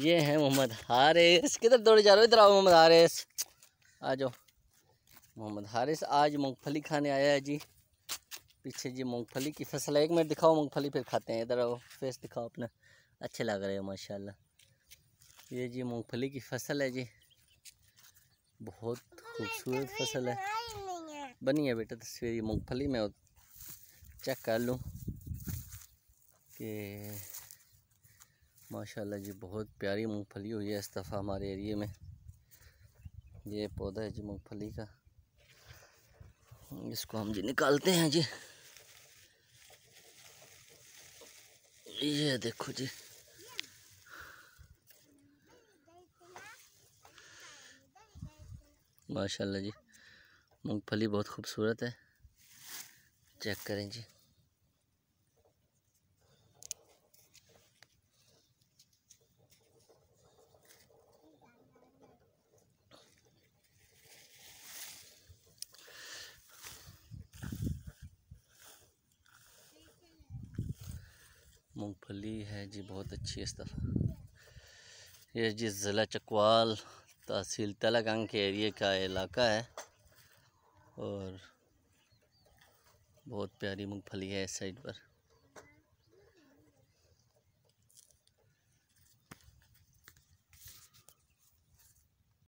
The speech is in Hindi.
ये है मोहम्मद हारिस किधर दौड़े जा रहे हो इधर आओ मोहम्मद हारिस आ जाओ मोहम्मद हारिस आज मूँगफली खाने आया है जी पीछे जी मूँगफली की फसल है एक मिनट दिखाओ मूँगफली फिर खाते हैं इधर आओ फेस दिखाओ अपना अच्छे लग रहे हो माशाल्लाह ये जी मूँगफली की फसल है जी बहुत खूबसूरत फसल है बनी है बेटा तस्वीर ये मूँगफली में चेक कर लूँ कि माशाल्लाह जी बहुत प्यारी मूंगफली हुई है इस दफ़ा हमारे एरिए में ये पौधा है जी मूंगफली का इसको हम जी निकालते हैं जी ये देखो जी माशाल्लाह जी मूंगफली बहुत खूबसूरत है चेक करें जी मूंगफली है जी बहुत अच्छी इस दफ़ा ये जी ज़िला चकवाल तहसील तलागंग के एरिए का इलाका है और बहुत प्यारी मूंगफली है इस साइड पर